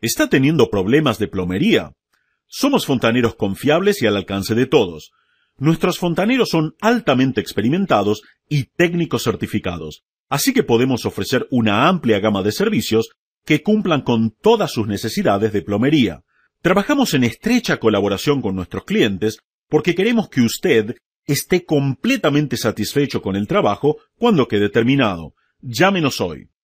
está teniendo problemas de plomería. Somos fontaneros confiables y al alcance de todos. Nuestros fontaneros son altamente experimentados y técnicos certificados, así que podemos ofrecer una amplia gama de servicios que cumplan con todas sus necesidades de plomería. Trabajamos en estrecha colaboración con nuestros clientes porque queremos que usted esté completamente satisfecho con el trabajo cuando quede terminado. Llámenos hoy.